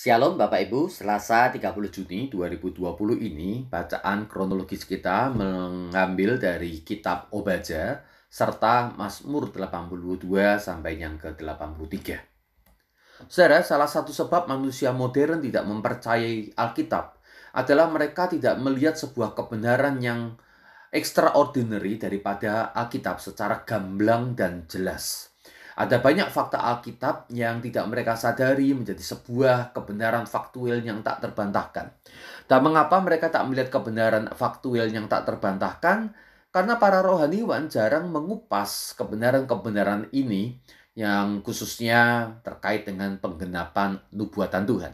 Shalom Bapak Ibu, Selasa 30 Juni 2020 ini bacaan kronologis kita mengambil dari kitab Obaja serta Mazmur 82 sampai yang ke-83. Saudara, salah satu sebab manusia modern tidak mempercayai Alkitab adalah mereka tidak melihat sebuah kebenaran yang extraordinary daripada Alkitab secara gamblang dan jelas. Ada banyak fakta Alkitab yang tidak mereka sadari menjadi sebuah kebenaran faktual yang tak terbantahkan. Dan mengapa mereka tak melihat kebenaran faktual yang tak terbantahkan? Karena para rohaniwan jarang mengupas kebenaran-kebenaran ini yang khususnya terkait dengan penggenapan nubuatan Tuhan.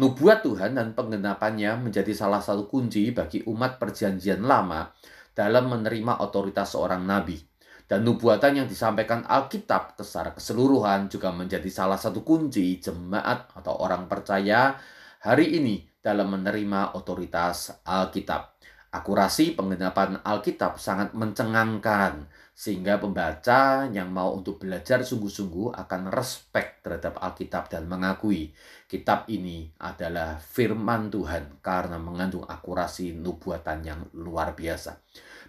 Nubuat Tuhan dan penggenapannya menjadi salah satu kunci bagi umat perjanjian lama dalam menerima otoritas seorang nabi dan nubuatan yang disampaikan Alkitab secara keseluruhan juga menjadi salah satu kunci jemaat atau orang percaya hari ini dalam menerima otoritas Alkitab. Akurasi penggenapan Alkitab sangat mencengangkan, sehingga pembaca yang mau untuk belajar sungguh-sungguh akan respek terhadap Alkitab dan mengakui kitab ini adalah firman Tuhan karena mengandung akurasi nubuatan yang luar biasa.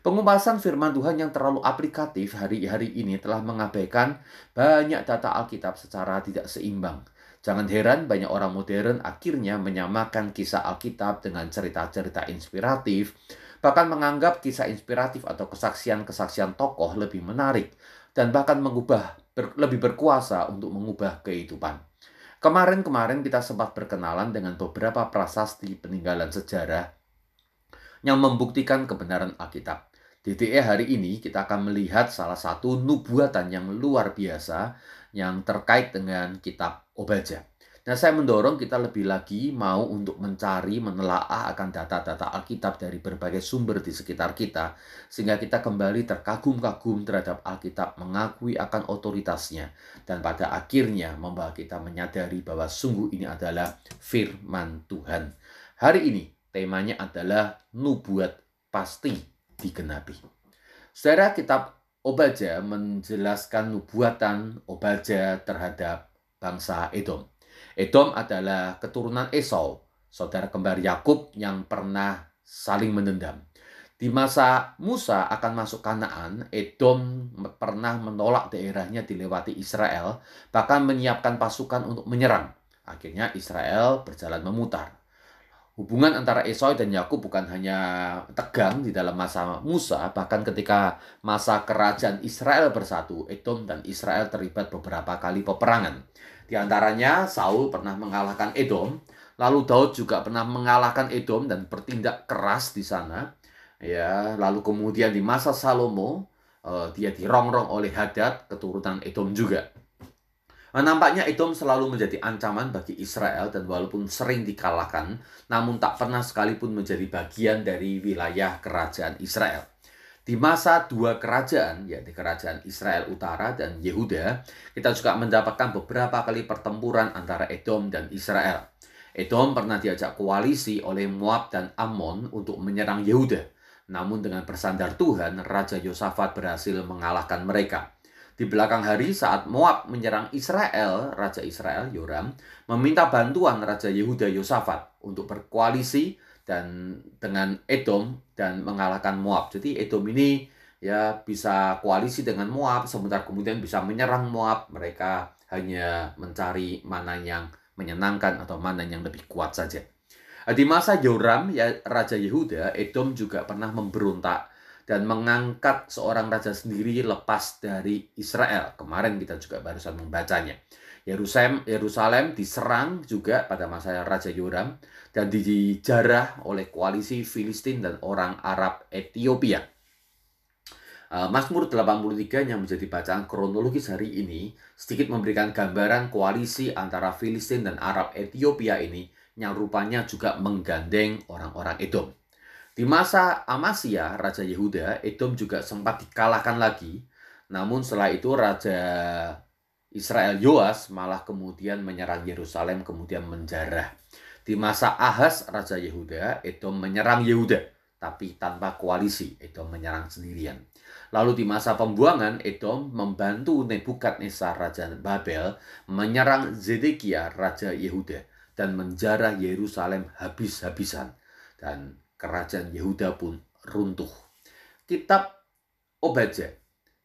Pengupasan firman Tuhan yang terlalu aplikatif hari-hari ini telah mengabaikan banyak data Alkitab secara tidak seimbang. Jangan heran banyak orang modern akhirnya menyamakan kisah Alkitab dengan cerita-cerita inspiratif, bahkan menganggap kisah inspiratif atau kesaksian-kesaksian tokoh lebih menarik dan bahkan mengubah ber, lebih berkuasa untuk mengubah kehidupan. Kemarin-kemarin kita sempat berkenalan dengan beberapa prasasti peninggalan sejarah yang membuktikan kebenaran Alkitab. DTE hari ini kita akan melihat salah satu nubuatan yang luar biasa yang terkait dengan kitab Obaja. Nah, saya mendorong kita lebih lagi mau untuk mencari, menelaah akan data-data Alkitab dari berbagai sumber di sekitar kita, sehingga kita kembali terkagum-kagum terhadap Alkitab, mengakui akan otoritasnya, dan pada akhirnya membawa kita menyadari bahwa sungguh ini adalah firman Tuhan. Hari ini temanya adalah nubuat pasti digenapi. Saudara kitab Obaja menjelaskan nubuatan Obaja terhadap bangsa Edom. Edom adalah keturunan Esau, saudara kembar Yakub yang pernah saling menendam. Di masa Musa akan masuk Kanaan, Edom pernah menolak daerahnya dilewati Israel, bahkan menyiapkan pasukan untuk menyerang. Akhirnya Israel berjalan memutar. Hubungan antara Esau dan Yakub bukan hanya tegang di dalam masa Musa, bahkan ketika masa kerajaan Israel bersatu, Edom dan Israel terlibat beberapa kali peperangan. Di antaranya Saul pernah mengalahkan Edom, lalu Daud juga pernah mengalahkan Edom dan bertindak keras di sana. Ya, lalu kemudian di masa Salomo, eh, dia dirongrong oleh Hadad, keturunan Edom juga. Nah, nampaknya Edom selalu menjadi ancaman bagi Israel dan walaupun sering dikalahkan, namun tak pernah sekalipun menjadi bagian dari wilayah kerajaan Israel. Di masa dua kerajaan, yaitu kerajaan Israel Utara dan Yehuda, kita juga mendapatkan beberapa kali pertempuran antara Edom dan Israel. Edom pernah diajak koalisi oleh Moab dan Ammon untuk menyerang Yehuda. Namun dengan bersandar Tuhan, Raja Yosafat berhasil mengalahkan mereka. Di belakang hari saat Moab menyerang Israel, Raja Israel Yoram meminta bantuan Raja Yehuda Yosafat untuk berkoalisi dan dengan Edom dan mengalahkan Moab. Jadi Edom ini ya bisa koalisi dengan Moab, sebentar kemudian bisa menyerang Moab. Mereka hanya mencari mana yang menyenangkan atau mana yang lebih kuat saja. Di masa Yoram, ya Raja Yehuda, Edom juga pernah memberontak dan mengangkat seorang raja sendiri lepas dari Israel. Kemarin kita juga barusan membacanya. Yerusalem, Yerusalem diserang juga pada masa Raja Yoram dan dijarah oleh koalisi Filistin dan orang Arab Ethiopia. Eh, Mazmur 83 yang menjadi bacaan kronologis hari ini sedikit memberikan gambaran koalisi antara Filistin dan Arab Ethiopia ini yang rupanya juga menggandeng orang-orang Edom. Di masa Amasya, Raja Yehuda, Edom juga sempat dikalahkan lagi. Namun setelah itu Raja Israel Yoas malah kemudian menyerang Yerusalem kemudian menjarah. Di masa Ahas, Raja Yehuda, Edom menyerang Yehuda. Tapi tanpa koalisi, Edom menyerang sendirian. Lalu di masa pembuangan, Edom membantu Nebukadnezar Raja Babel menyerang Zedekiah Raja Yehuda dan menjarah Yerusalem habis-habisan. Dan kerajaan Yehuda pun runtuh. Kitab Obaja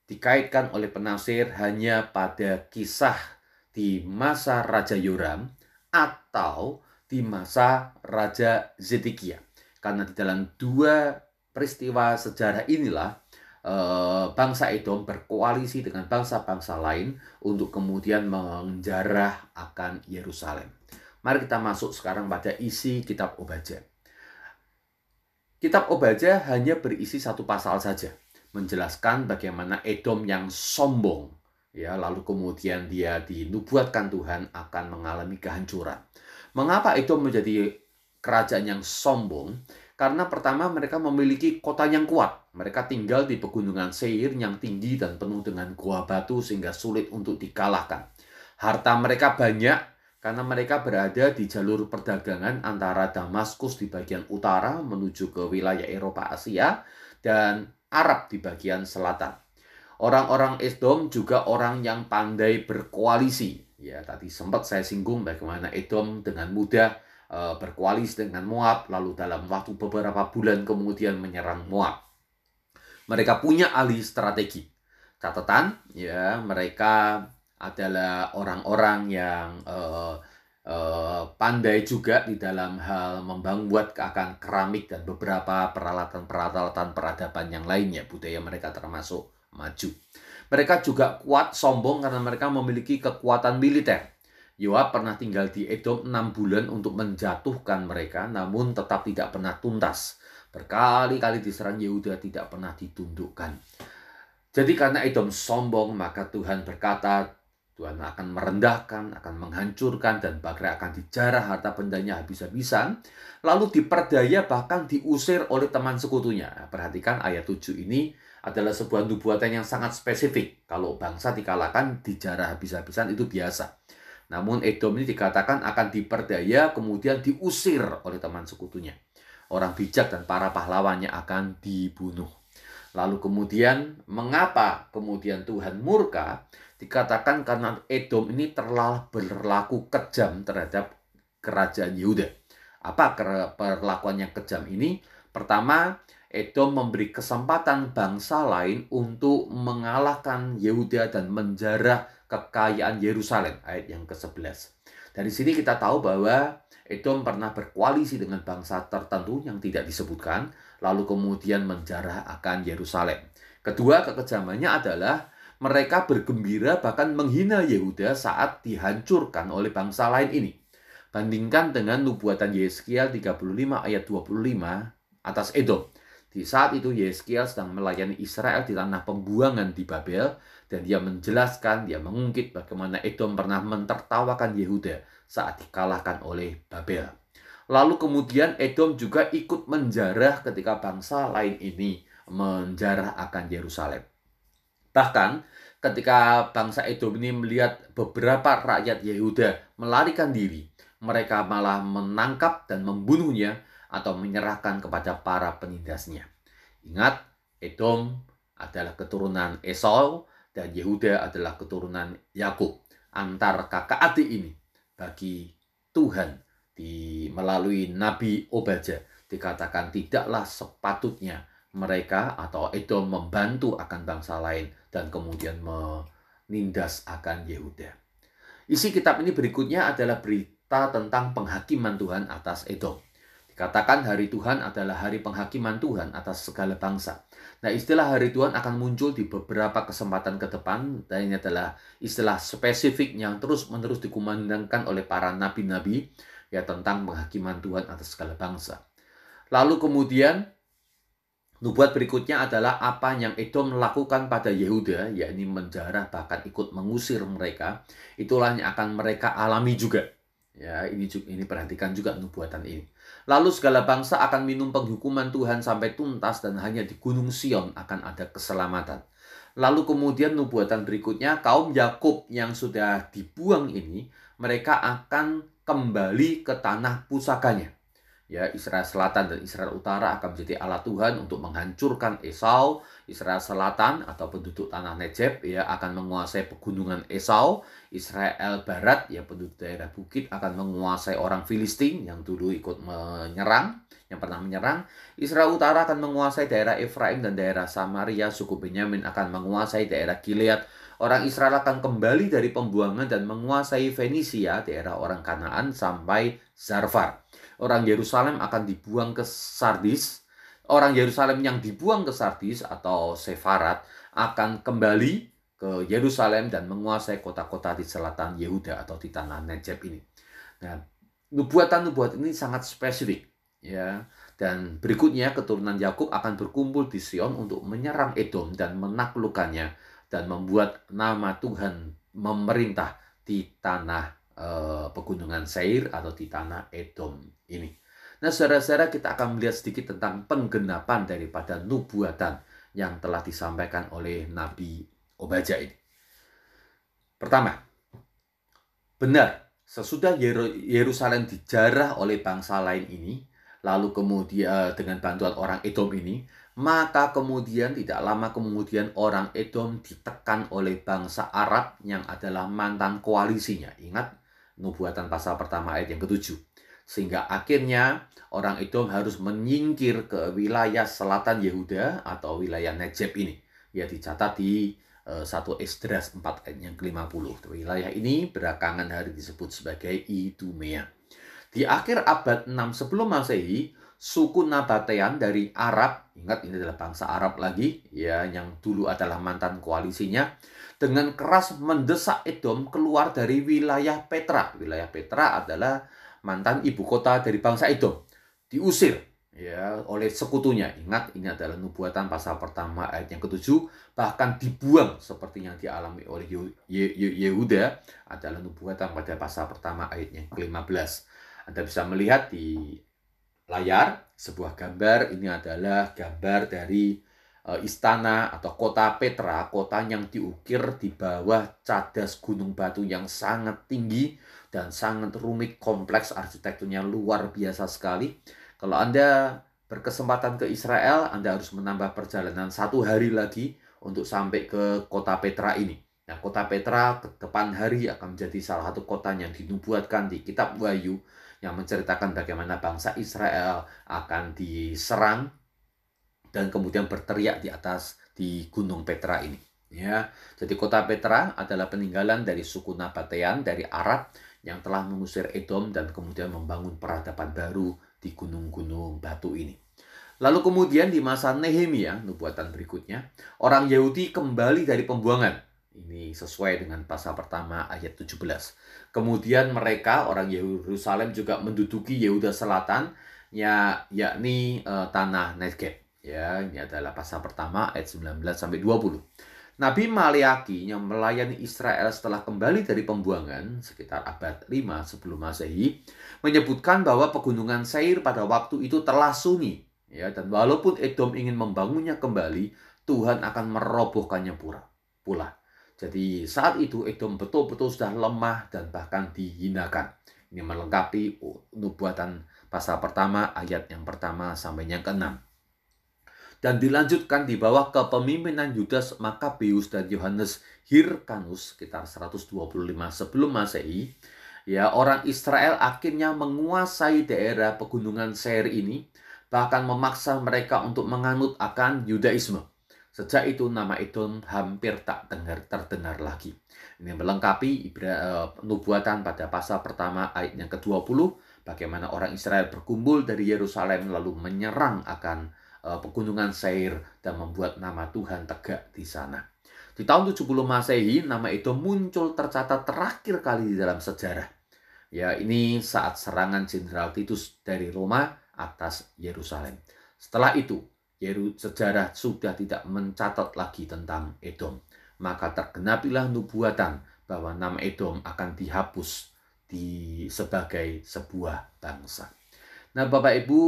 dikaitkan oleh penafsir hanya pada kisah di masa Raja Yoram atau di masa Raja Zedekia. Karena di dalam dua peristiwa sejarah inilah eh, bangsa Edom berkoalisi dengan bangsa-bangsa lain untuk kemudian menjarah akan Yerusalem. Mari kita masuk sekarang pada isi kitab Obaja. Kitab Obaja hanya berisi satu pasal saja, menjelaskan bagaimana Edom yang sombong, ya lalu kemudian dia dinubuatkan Tuhan akan mengalami kehancuran. Mengapa Edom menjadi kerajaan yang sombong? Karena pertama mereka memiliki kota yang kuat. Mereka tinggal di pegunungan Seir yang tinggi dan penuh dengan gua batu sehingga sulit untuk dikalahkan. Harta mereka banyak karena mereka berada di jalur perdagangan antara Damaskus di bagian utara menuju ke wilayah Eropa Asia dan Arab di bagian selatan. Orang-orang Edom juga orang yang pandai berkoalisi. Ya, tadi sempat saya singgung bagaimana Edom dengan mudah e, berkoalisi dengan Moab lalu dalam waktu beberapa bulan kemudian menyerang Moab. Mereka punya ahli strategi. Catatan, ya, mereka adalah orang-orang yang uh, uh, pandai juga di dalam hal membuat akan keramik dan beberapa peralatan-peralatan peradaban yang lainnya budaya mereka termasuk maju. Mereka juga kuat sombong karena mereka memiliki kekuatan militer. Yoab pernah tinggal di Edom 6 bulan untuk menjatuhkan mereka namun tetap tidak pernah tuntas. Berkali-kali diserang Yehuda tidak pernah ditundukkan. Jadi karena Edom sombong maka Tuhan berkata Tuhan akan merendahkan, akan menghancurkan, dan bagai akan dijarah harta bendanya habis-habisan, lalu diperdaya bahkan diusir oleh teman sekutunya. Nah, perhatikan ayat 7 ini adalah sebuah nubuatan yang sangat spesifik. Kalau bangsa dikalahkan, dijarah habis-habisan itu biasa. Namun Edom ini dikatakan akan diperdaya, kemudian diusir oleh teman sekutunya. Orang bijak dan para pahlawannya akan dibunuh. Lalu kemudian mengapa kemudian Tuhan murka? Dikatakan karena Edom ini terlalu berlaku kejam terhadap kerajaan Yehuda. Apa perlakuan yang kejam ini? Pertama, Edom memberi kesempatan bangsa lain untuk mengalahkan Yehuda dan menjarah kekayaan Yerusalem. Ayat yang ke-11. Dari sini kita tahu bahwa Edom pernah berkoalisi dengan bangsa tertentu yang tidak disebutkan lalu kemudian menjarah akan Yerusalem. Kedua kekejamannya adalah mereka bergembira bahkan menghina Yehuda saat dihancurkan oleh bangsa lain ini. Bandingkan dengan nubuatan Yeskiel 35 ayat 25 atas Edom. Di saat itu Yeskiel sedang melayani Israel di tanah pembuangan di Babel dan dia menjelaskan, dia mengungkit bagaimana Edom pernah mentertawakan Yehuda saat dikalahkan oleh Babel. Lalu kemudian Edom juga ikut menjarah ketika bangsa lain ini menjarah akan Yerusalem. Bahkan ketika bangsa Edom ini melihat beberapa rakyat Yehuda melarikan diri, mereka malah menangkap dan membunuhnya atau menyerahkan kepada para penindasnya. Ingat, Edom adalah keturunan Esau dan Yehuda adalah keturunan Yakub. Antar kakak adik ini bagi Tuhan di melalui Nabi Obaja dikatakan tidaklah sepatutnya mereka atau Edom membantu akan bangsa lain dan kemudian menindas akan Yehuda. Isi kitab ini berikutnya adalah berita tentang penghakiman Tuhan atas Edom. Dikatakan hari Tuhan adalah hari penghakiman Tuhan atas segala bangsa. Nah, istilah hari Tuhan akan muncul di beberapa kesempatan ke depan. Dan ini adalah istilah spesifik yang terus-menerus dikumandangkan oleh para nabi-nabi ya tentang penghakiman Tuhan atas segala bangsa. Lalu kemudian nubuat berikutnya adalah apa yang Edom lakukan pada Yehuda, yakni menjarah bahkan ikut mengusir mereka, itulah yang akan mereka alami juga. Ya, ini juga, ini perhatikan juga nubuatan ini. Lalu segala bangsa akan minum penghukuman Tuhan sampai tuntas dan hanya di Gunung Sion akan ada keselamatan. Lalu kemudian nubuatan berikutnya kaum Yakub yang sudah dibuang ini mereka akan kembali ke tanah pusakanya. Ya, Israel Selatan dan Israel Utara akan menjadi alat Tuhan untuk menghancurkan Esau Israel Selatan atau penduduk tanah Negev ya akan menguasai pegunungan Esau, Israel Barat ya penduduk daerah bukit akan menguasai orang Filistin yang dulu ikut menyerang, yang pernah menyerang, Israel Utara akan menguasai daerah Efraim dan daerah Samaria, suku Benyamin akan menguasai daerah Gilead. Orang Israel akan kembali dari pembuangan dan menguasai Fenisia, daerah orang Kanaan sampai Zarfar. Orang Yerusalem akan dibuang ke Sardis, orang Yerusalem yang dibuang ke Sardis atau Sefarat akan kembali ke Yerusalem dan menguasai kota-kota di selatan Yehuda atau di tanah Najeb ini. Nah, nubuatan-nubuat ini sangat spesifik ya. Dan berikutnya keturunan Yakub akan berkumpul di Sion untuk menyerang Edom dan menaklukkannya dan membuat nama Tuhan memerintah di tanah e, pegunungan Seir atau di tanah Edom ini. Nah, saudara-saudara kita akan melihat sedikit tentang penggenapan daripada nubuatan yang telah disampaikan oleh Nabi Obaja ini. Pertama, benar, sesudah Yerusalem dijarah oleh bangsa lain ini, lalu kemudian eh, dengan bantuan orang Edom ini, maka kemudian tidak lama kemudian orang Edom ditekan oleh bangsa Arab yang adalah mantan koalisinya. Ingat, nubuatan pasal pertama ayat yang ketujuh. Sehingga akhirnya orang Edom harus menyingkir ke wilayah selatan Yehuda atau wilayah Negev ini. Ya dicatat di eh, satu Esdras 4 ayat yang ke-50. Wilayah ini belakangan hari disebut sebagai Idumea. Di akhir abad 6 sebelum Masehi, suku Nabatean dari Arab, ingat ini adalah bangsa Arab lagi, ya yang dulu adalah mantan koalisinya, dengan keras mendesak Edom keluar dari wilayah Petra. Wilayah Petra adalah mantan ibu kota dari bangsa itu diusir ya oleh sekutunya. Ingat, ini adalah nubuatan pasal pertama ayat yang ketujuh, bahkan dibuang seperti yang dialami oleh Yehuda adalah nubuatan pada pasal pertama ayat yang ke-15. Anda bisa melihat di layar sebuah gambar, ini adalah gambar dari Eh, istana atau kota Petra, kota yang diukir di bawah cadas gunung batu yang sangat tinggi dan sangat rumit, kompleks arsitekturnya luar biasa sekali. Kalau Anda berkesempatan ke Israel, Anda harus menambah perjalanan satu hari lagi untuk sampai ke kota Petra ini. Nah, kota Petra ke depan hari akan menjadi salah satu kota yang dinubuatkan di kitab Wahyu yang menceritakan bagaimana bangsa Israel akan diserang dan kemudian berteriak di atas di Gunung Petra ini. Ya, jadi kota Petra adalah peninggalan dari suku Nabatean dari Arab yang telah mengusir Edom dan kemudian membangun peradaban baru di gunung-gunung batu ini. Lalu kemudian di masa Nehemia, nubuatan berikutnya, orang Yahudi kembali dari pembuangan. Ini sesuai dengan pasal pertama ayat 17. Kemudian mereka, orang Yerusalem juga menduduki Yehuda Selatan, ya, yakni eh, tanah Negev. Ya, ini adalah pasal pertama ayat 19 sampai 20. Nabi Maliaki yang melayani Israel setelah kembali dari pembuangan sekitar abad 5 sebelum Masehi menyebutkan bahwa pegunungan Seir pada waktu itu telah sunyi ya dan walaupun Edom ingin membangunnya kembali Tuhan akan merobohkannya pura pula. Jadi saat itu Edom betul-betul sudah lemah dan bahkan dihinakan. Ini melengkapi nubuatan pasal pertama ayat yang pertama sampai yang keenam dan dilanjutkan di bawah kepemimpinan Yudas Makabeus dan Yohanes Hirkanus sekitar 125 sebelum Masehi. Ya, orang Israel akhirnya menguasai daerah pegunungan Seir ini, bahkan memaksa mereka untuk menganut akan Yudaisme. Sejak itu nama itu hampir tak dengar, terdengar lagi. Ini melengkapi eh, nubuatan pada pasal pertama ayat yang ke-20 bagaimana orang Israel berkumpul dari Yerusalem lalu menyerang akan Eh, pegunungan Seir dan membuat nama Tuhan tegak di sana. Di tahun 70 Masehi, nama itu muncul tercatat terakhir kali di dalam sejarah. Ya, ini saat serangan Jenderal Titus dari Roma atas Yerusalem. Setelah itu, Yeru sejarah sudah tidak mencatat lagi tentang Edom. Maka tergenapilah nubuatan bahwa nama Edom akan dihapus di sebagai sebuah bangsa. Nah, Bapak Ibu,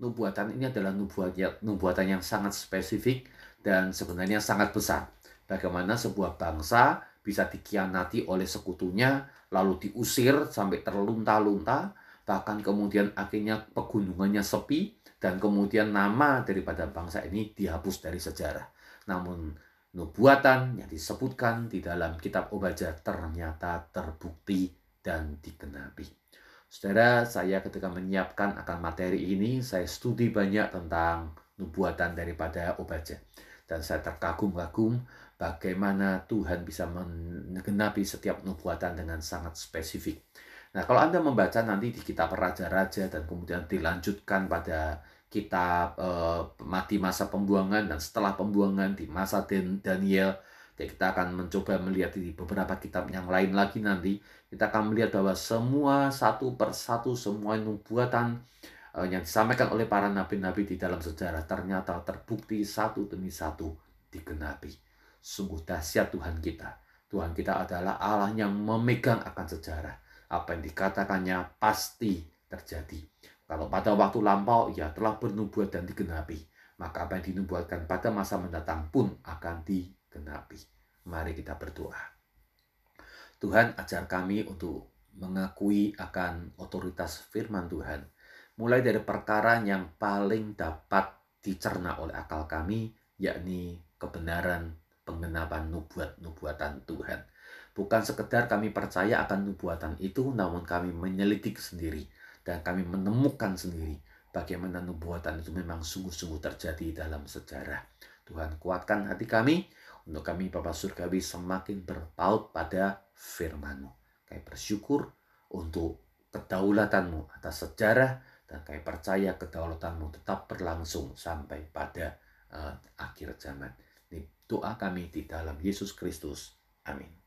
nubuatan ini adalah nubuatan, nubuatan yang sangat spesifik dan sebenarnya sangat besar. Bagaimana sebuah bangsa bisa dikianati oleh sekutunya, lalu diusir sampai terlunta-lunta, bahkan kemudian akhirnya pegunungannya sepi, dan kemudian nama daripada bangsa ini dihapus dari sejarah. Namun nubuatan yang disebutkan di dalam kitab Obaja ternyata terbukti dan dikenali. Saudara, saya ketika menyiapkan akan materi ini, saya studi banyak tentang nubuatan daripada Obaja. Dan saya terkagum-kagum bagaimana Tuhan bisa menggenapi setiap nubuatan dengan sangat spesifik. Nah, kalau Anda membaca nanti di kitab Raja-Raja dan kemudian dilanjutkan pada kitab eh, mati masa pembuangan dan setelah pembuangan di masa Daniel, jadi kita akan mencoba melihat di beberapa kitab yang lain lagi nanti. Kita akan melihat bahwa semua satu persatu semua nubuatan eh, yang disampaikan oleh para nabi-nabi di dalam sejarah ternyata terbukti satu demi satu digenapi. Sungguh dahsyat Tuhan kita. Tuhan kita adalah Allah yang memegang akan sejarah. Apa yang dikatakannya pasti terjadi. Kalau pada waktu lampau ia telah bernubuat dan digenapi, maka apa yang dinubuatkan pada masa mendatang pun akan di genapi. Mari kita berdoa. Tuhan ajar kami untuk mengakui akan otoritas firman Tuhan. Mulai dari perkara yang paling dapat dicerna oleh akal kami, yakni kebenaran pengenapan nubuat-nubuatan Tuhan. Bukan sekedar kami percaya akan nubuatan itu, namun kami menyelidik sendiri dan kami menemukan sendiri bagaimana nubuatan itu memang sungguh-sungguh terjadi dalam sejarah. Tuhan kuatkan hati kami untuk kami Bapak Surgawi semakin berpaut pada FirmanMu, mu Kami bersyukur untuk kedaulatanmu atas sejarah dan kami percaya kedaulatanmu tetap berlangsung sampai pada uh, akhir zaman. Ini doa kami di dalam Yesus Kristus. Amin.